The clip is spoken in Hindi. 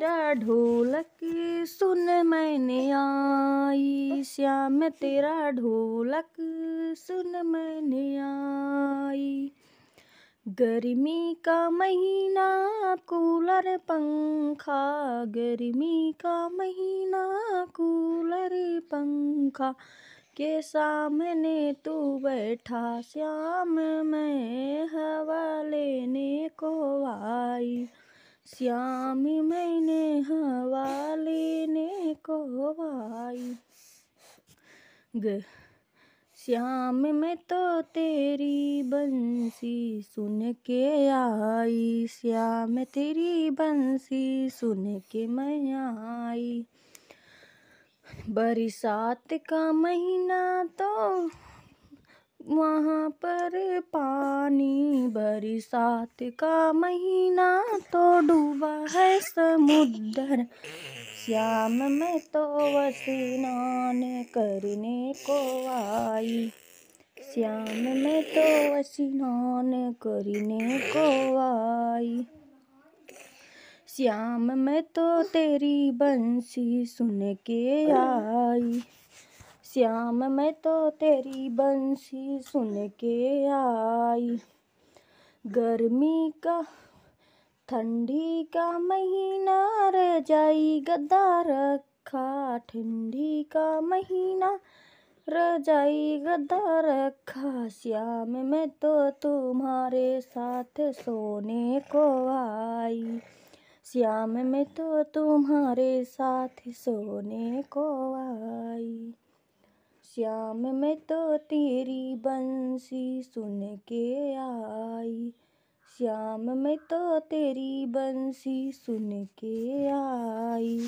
तेरा ढोलक सुन मैंने आई श्याम तेरा ढोलक सुन मैंने आई गर्मी का महीना कूलर पंखा गर्मी का महीना कूलर पंखा के सामने तू बैठा श्याम मैं हवा श्याम मैंने हवाली ने को आई ग श्याम मैं तो तेरी बंसी सुन के आई श्याम तेरी बंसी सुन के मैं आई बरसात का महीना तो वहाँ पर पानी बरसात का महीना तो डूबा है समुद्र श्याम में तो वह स्नान करने को आई श्याम में तो वह स्नान करने को आई श्याम में तो तेरी बंसी सुन के आई श्याम मैं तो तेरी बंसी सुन के आई गर्मी का ठंडी का महीना रजाई गद्दा रखा ठंडी का महीना रजाई गद्दा रखा श्याम मैं तो तुम्हारे साथ सोने को आई श्याम मैं तो तुम्हारे साथ सोने को आई श्याम मैं तो तेरी बंसी सुन के आई श्याम मैं तो तेरी बंसी सुन के आई